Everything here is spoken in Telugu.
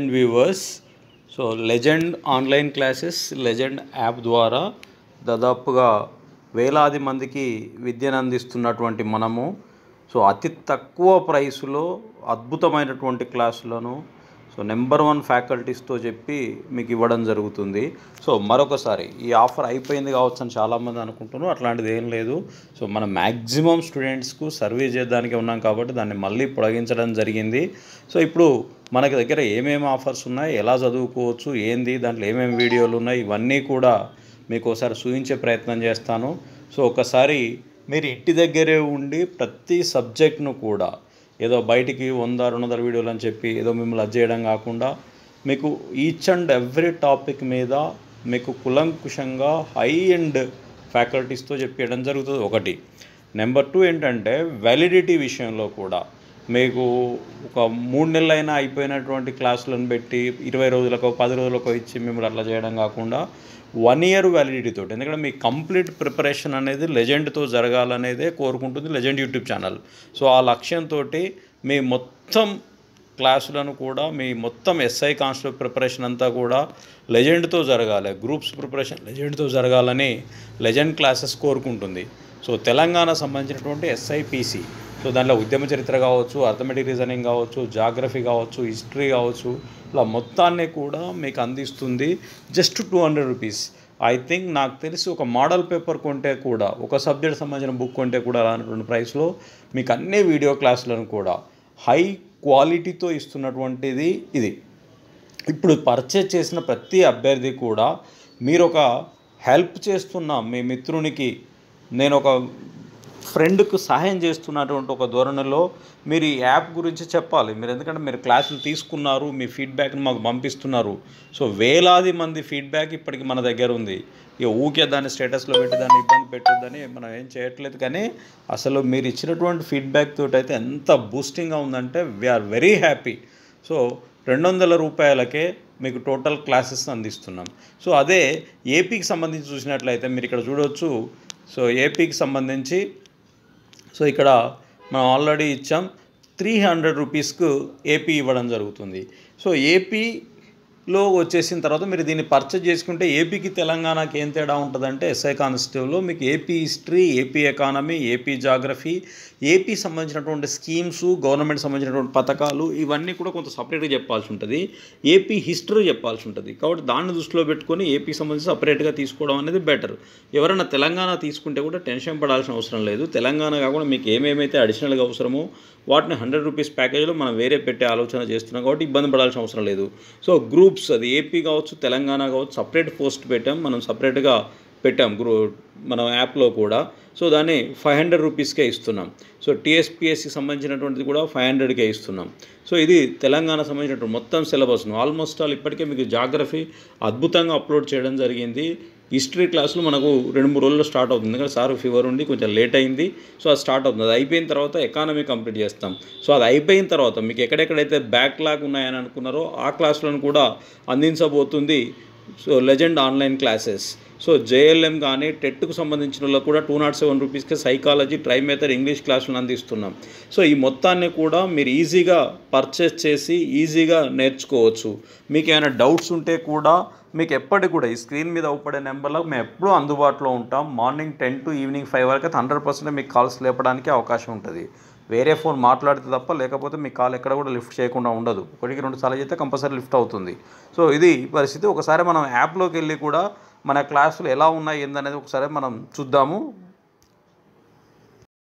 and viewers so Legend online classes Legend app ద్వారా దాదాపుగా వేలాది మందికి విద్యను అందిస్తున్నటువంటి మనము సో అతి తక్కువ ప్రైస్లో అద్భుతమైనటువంటి క్లాసులను సో నెంబర్ వన్ ఫ్యాకల్టీస్తో చెప్పి మీకు ఇవ్వడం జరుగుతుంది సో మరొకసారి ఈ ఆఫర్ అయిపోయింది కావచ్చు అని చాలామంది అనుకుంటున్నారు అట్లాంటిది ఏం లేదు సో మనం మ్యాక్సిమం స్టూడెంట్స్కు సర్వే చేయడానికి ఉన్నాం కాబట్టి దాన్ని మళ్ళీ పొడగించడం జరిగింది సో ఇప్పుడు మనకి దగ్గర ఏమేమి ఆఫర్స్ ఉన్నాయి ఎలా చదువుకోవచ్చు ఏంది దాంట్లో ఏమేమి వీడియోలు ఉన్నాయి ఇవన్నీ కూడా మీకు ఒకసారి చూపించే ప్రయత్నం చేస్తాను సో ఒకసారి మీరు ఇంటి దగ్గరే ఉండి ప్రతి సబ్జెక్ట్ను కూడా ఏదో బయటికి వంద రెండు వందల వీడియోలు అని చెప్పి ఏదో మిమ్మల్ని అది చేయడం కాకుండా మీకు ఈచ్ అండ్ ఎవ్రీ టాపిక్ మీద మీకు కులంకుషంగా హై అండ్ ఫ్యాకల్టీస్తో చెప్పేయడం జరుగుతుంది ఒకటి నెంబర్ టూ ఏంటంటే వ్యాలిడిటీ విషయంలో కూడా మీకు ఒక మూడు నెలలైనా అయిపోయినటువంటి క్లాసులను పెట్టి ఇరవై రోజులకో పది రోజులకో ఇచ్చి మిమ్మల్ని అట్లా చేయడం కాకుండా వన్ ఇయర్ వ్యాలిడిటీతో ఎందుకంటే మీ కంప్లీట్ ప్రిపరేషన్ అనేది లెజెండ్తో జరగాలనేదే కోరుకుంటుంది లెజెండ్ యూట్యూబ్ ఛానల్ సో ఆ లక్ష్యంతో మీ మొత్తం క్లాసులను కూడా మీ మొత్తం ఎస్ఐ కాన్స్టేబుల్ ప్రిపరేషన్ అంతా కూడా లెజెండ్తో జరగాలి గ్రూప్స్ ప్రిపరేషన్ లెజెండ్తో జరగాలని లెజెండ్ క్లాసెస్ కోరుకుంటుంది సో తెలంగాణ సంబంధించినటువంటి ఎస్ఐపిసి సో దాంట్లో ఉద్యమ చరిత్ర కావచ్చు అర్థమెటిక్ రీజనింగ్ కావచ్చు జాగ్రఫీ కావచ్చు హిస్టరీ కావచ్చు ఇలా మొత్తాన్ని కూడా మీకు అందిస్తుంది just two hundred rupees I think నాకు తెలిసి ఒక మోడల్ పేపర్ కొంటే కూడా ఒక సబ్జెక్ట్ సంబంధించిన బుక్ కొంటే కూడా రానటువంటి ప్రైస్లో మీకు అన్ని వీడియో క్లాసులను కూడా హై క్వాలిటీతో ఇస్తున్నటువంటిది ఇది ఇప్పుడు పర్చేజ్ చేసిన ప్రతి అభ్యర్థి కూడా మీరు ఒక హెల్ప్ చేస్తున్న మీ మిత్రునికి నేను ఒక ఫ్రెండ్కు సహాయం చేస్తున్నటువంటి ఒక ధోరణిలో మీరు ఈ యాప్ గురించి చెప్పాలి మీరు ఎందుకంటే మీరు క్లాసులు తీసుకున్నారు మీ ఫీడ్బ్యాక్ని మాకు పంపిస్తున్నారు సో వేలాది మంది ఫీడ్బ్యాక్ ఇప్పటికి మన దగ్గర ఉంది ఇక ఊకే దాన్ని స్టేటస్లో పెట్టి దాన్ని ఇబ్బంది పెట్టొద్దని మనం ఏం చేయట్లేదు కానీ అసలు మీరు ఇచ్చినటువంటి ఫీడ్బ్యాక్ తోటి అయితే ఎంత బూస్టింగ్గా ఉందంటే వీఆర్ వెరీ హ్యాపీ సో రెండు వందల రూపాయలకే మీకు టోటల్ క్లాసెస్ అందిస్తున్నాం సో అదే ఏపీకి సంబంధించి చూసినట్లయితే మీరు ఇక్కడ చూడవచ్చు సో ఏపీకి సంబంధించి సో ఇక్కడ మనం ఆల్రెడీ ఇచ్చాం త్రీ హండ్రెడ్ రూపీస్కు ఏపీ ఇవ్వడం జరుగుతుంది సో ఏపీ లో వచ్చేసిన తర్వాత మీరు దీన్ని పర్చేజ్ చేసుకుంటే ఏపీకి తెలంగాణకి ఏం తేడా ఉంటుందంటే ఎస్ఐ కానిస్టేబుల్లో మీకు AP history AP economy AP geography AP సంబంధించినటువంటి స్కీమ్స్ గవర్నమెంట్ సంబంధించినటువంటి పథకాలు ఇవన్నీ కూడా కొంత సపరేట్గా చెప్పాల్సి ఉంటుంది ఏపీ హిస్టరీ చెప్పాల్సి ఉంటుంది కాబట్టి దాన్ని దృష్టిలో పెట్టుకొని ఏపీ సంబంధించి సపరేట్గా తీసుకోవడం అనేది బెటర్ ఎవరైనా తెలంగాణ తీసుకుంటే కూడా టెన్షన్ పడాల్సిన అవసరం లేదు తెలంగాణ కాకుండా మీకు ఏమేమైతే అడిషనల్గా అవసరమో వాటిని హండ్రెడ్ రూపీస్ ప్యాకేజ్లో మనం వేరే పెట్టే ఆలోచన చేస్తున్నాం కాబట్టి ఇబ్బంది పడాల్సిన అవసరం లేదు సో గ్రూప్ గ్రూప్స్ అది ఏపీ కావచ్చు తెలంగాణ కావచ్చు సపరేట్ పోస్ట్ పెట్టాం మనం సపరేట్గా పెట్టాం గ్రూ మనం యాప్లో కూడా సో దాన్ని ఫైవ్ హండ్రెడ్ రూపీస్కే ఇస్తున్నాం సో టీఎస్పిఎస్సికి సంబంధించినటువంటిది కూడా ఫైవ్ హండ్రెడ్కే ఇస్తున్నాం సో ఇది తెలంగాణ సంబంధించినటువంటి మొత్తం సిలబస్ను ఆల్మోస్ట్ ఆల్ ఇప్పటికే మీకు జాగ్రఫీ అద్భుతంగా అప్లోడ్ చేయడం జరిగింది హిస్టరీ క్లాసులు మనకు రెండు మూడు రోజుల్లో స్టార్ట్ అవుతుంది ఎందుకంటే సార్ ఫీవర్ ఉండి కొంచెం లేట్ అయింది సో అది స్టార్ట్ అవుతుంది అది అయిపోయిన తర్వాత ఎకానమీ కంప్లీట్ చేస్తాం సో అది అయిపోయిన తర్వాత మీకు ఎక్కడెక్కడైతే బ్యాక్లాగ్ ఉన్నాయని అనుకున్నారో ఆ క్లాసులను కూడా అందించబోతుంది so Legend online classes so JLM కానీ టెట్కు సంబంధించిన వాళ్ళు కూడా టూ నాట్ సెవెన్ రూపీస్కి సైకాలజీ ట్రై మెథడ్ ఇంగ్లీష్ క్లాసులను అందిస్తున్నాం సో ఈ మొత్తాన్ని కూడా మీరు ఈజీగా పర్చేస్ చేసి ఈజీగా నేర్చుకోవచ్చు మీకు ఏమైనా డౌట్స్ ఉంటే కూడా మీకు ఎప్పటికి కూడా ఈ స్క్రీన్ మీద అవుపడే నెంబర్లో మేము ఎప్పుడూ అందుబాటులో ఉంటాం morning ten to evening five వరకు హండ్రెడ్ పర్సెంట్ మీకు కాల్స్ లేపడానికి అవకాశం ఉంటుంది వేరే ఫోన్ మాట్లాడితే తప్ప లేకపోతే మీ కాల్ ఎక్కడ కూడా లిఫ్ట్ చేయకుండా ఉండదు ఒకటికి రెండు సార్లు చేస్తే కంపల్సరీ లిఫ్ట్ అవుతుంది సో ఇది పరిస్థితి ఒకసారి మనం యాప్లోకి వెళ్ళి కూడా మన క్లాసులు ఎలా ఉన్నాయి ఏందనేది ఒకసారి మనం చూద్దాము